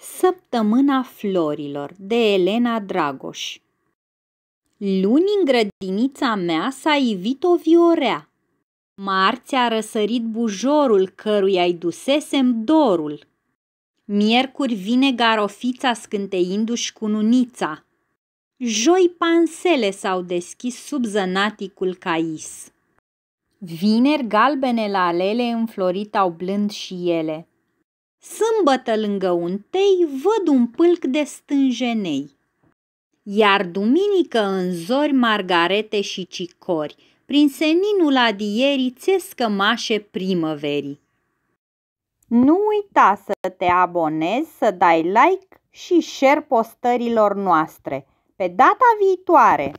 Săptămâna florilor de Elena Dragoș Luni în grădinița mea s-a ivit o viorea. Marți a răsărit bujorul căruia ai dusesem dorul. Miercuri vine garofița scânteindu-și cununița. Joi pansele s-au deschis sub zănaticul cais. Vineri galbene la alele înflorit au blând și ele. Sâmbătă lângă un tei văd un pâlc de stânjenei. Iar duminică în zori margarete și cicori, prin seninul adierii țes cămașe primăverii. Nu uita să te abonezi, să dai like și share postărilor noastre. Pe data viitoare!